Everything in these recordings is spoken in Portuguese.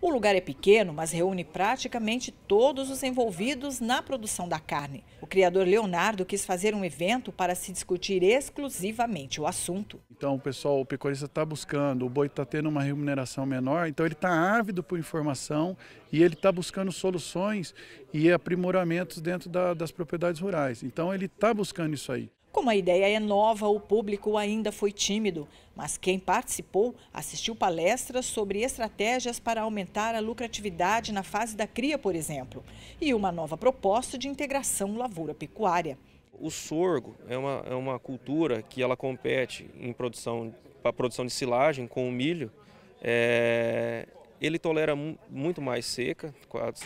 O lugar é pequeno, mas reúne praticamente todos os envolvidos na produção da carne. O criador Leonardo quis fazer um evento para se discutir exclusivamente o assunto. Então, o pessoal, o pecuarista está buscando, o boi está tendo uma remuneração menor, então ele está ávido por informação e ele está buscando soluções e aprimoramentos dentro da, das propriedades rurais. Então, ele está buscando isso aí. Como a ideia é nova, o público ainda foi tímido, mas quem participou assistiu palestras sobre estratégias para aumentar a lucratividade na fase da cria, por exemplo, e uma nova proposta de integração lavoura-pecuária. O sorgo é uma, é uma cultura que ela compete em produção para produção de silagem com o milho. É, ele tolera muito mais seca,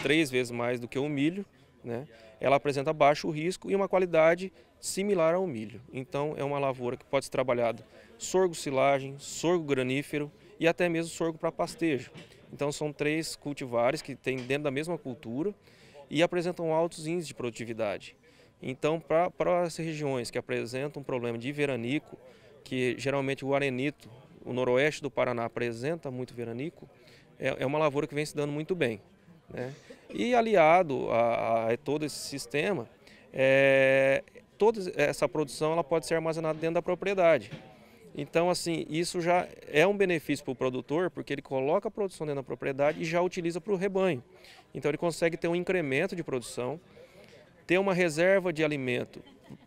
três vezes mais do que o milho. Né? Ela apresenta baixo risco e uma qualidade similar ao milho. Então é uma lavoura que pode ser trabalhada sorgo silagem, sorgo granífero e até mesmo sorgo para pastejo. Então são três cultivares que têm dentro da mesma cultura e apresentam altos índices de produtividade. Então para as regiões que apresentam um problema de veranico, que geralmente o arenito, o noroeste do Paraná apresenta muito veranico, é, é uma lavoura que vem se dando muito bem. Né? E aliado a, a, todo esse sistema, é, toda essa produção ela pode ser armazenada dentro da propriedade. Então, assim, isso já é um benefício para o produtor, porque ele coloca a produção dentro da propriedade e já utiliza para o rebanho. Então, ele consegue ter um incremento de produção, ter uma reserva de alimento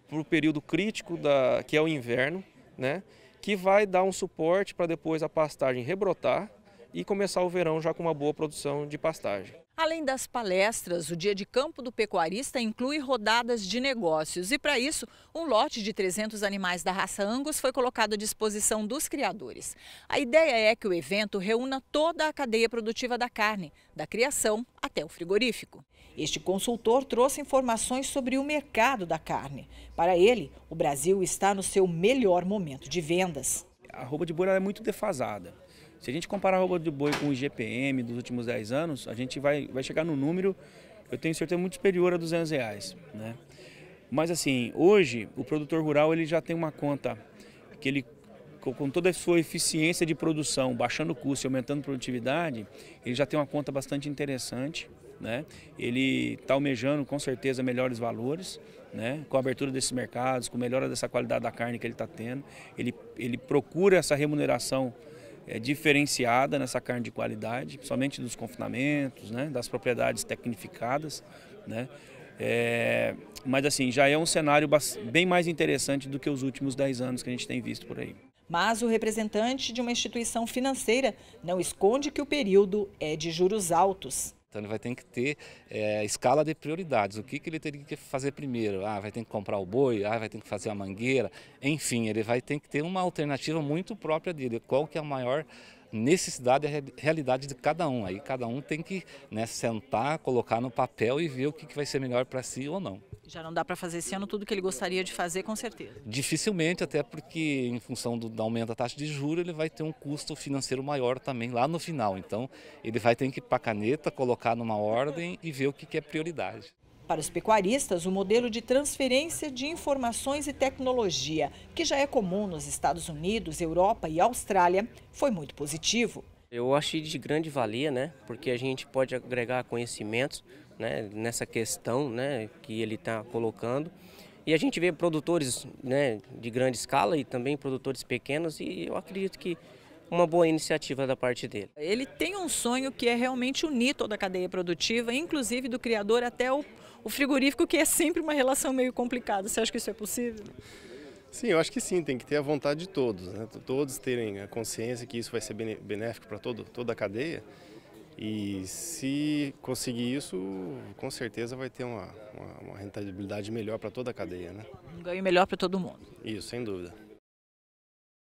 para o período crítico, da, que é o inverno, né? que vai dar um suporte para depois a pastagem rebrotar e começar o verão já com uma boa produção de pastagem. Além das palestras, o dia de campo do pecuarista inclui rodadas de negócios e, para isso, um lote de 300 animais da raça Angus foi colocado à disposição dos criadores. A ideia é que o evento reúna toda a cadeia produtiva da carne, da criação até o frigorífico. Este consultor trouxe informações sobre o mercado da carne. Para ele, o Brasil está no seu melhor momento de vendas. A roupa de boi é muito defasada se a gente comparar a roupa de boi com o IGPM dos últimos 10 anos, a gente vai, vai chegar no número, eu tenho certeza, muito superior a 200 reais. Né? Mas assim, hoje o produtor rural ele já tem uma conta que ele com toda a sua eficiência de produção, baixando o custo e aumentando a produtividade, ele já tem uma conta bastante interessante. Né? Ele está almejando com certeza melhores valores, né? com a abertura desses mercados, com a melhora dessa qualidade da carne que ele está tendo. Ele, ele procura essa remuneração é, diferenciada nessa carne de qualidade, principalmente dos confinamentos, né, das propriedades tecnificadas. Né, é, mas assim, já é um cenário bem mais interessante do que os últimos 10 anos que a gente tem visto por aí. Mas o representante de uma instituição financeira não esconde que o período é de juros altos. Então ele vai ter que ter é, escala de prioridades. O que, que ele teria que fazer primeiro? Ah, vai ter que comprar o boi, ah, vai ter que fazer a mangueira. Enfim, ele vai ter que ter uma alternativa muito própria dele. Qual que é a maior necessidade e realidade de cada um. Aí cada um tem que né, sentar, colocar no papel e ver o que, que vai ser melhor para si ou não. Já não dá para fazer esse ano tudo que ele gostaria de fazer, com certeza. Dificilmente, até porque em função do, do aumento da taxa de juros, ele vai ter um custo financeiro maior também lá no final. Então, ele vai ter que ir para a caneta, colocar numa ordem e ver o que, que é prioridade. Para os pecuaristas, o modelo de transferência de informações e tecnologia, que já é comum nos Estados Unidos, Europa e Austrália, foi muito positivo. Eu achei de grande valia, né? Porque a gente pode agregar conhecimentos né? nessa questão né? que ele está colocando. E a gente vê produtores né? de grande escala e também produtores pequenos, e eu acredito que uma boa iniciativa da parte dele. Ele tem um sonho que é realmente unir toda a cadeia produtiva, inclusive do criador até o, o frigorífico, que é sempre uma relação meio complicada. Você acha que isso é possível? Sim, eu acho que sim, tem que ter a vontade de todos, né? todos terem a consciência que isso vai ser benéfico para todo, toda a cadeia. E se conseguir isso, com certeza vai ter uma, uma, uma rentabilidade melhor para toda a cadeia. Né? Um ganho melhor para todo mundo. Isso, sem dúvida.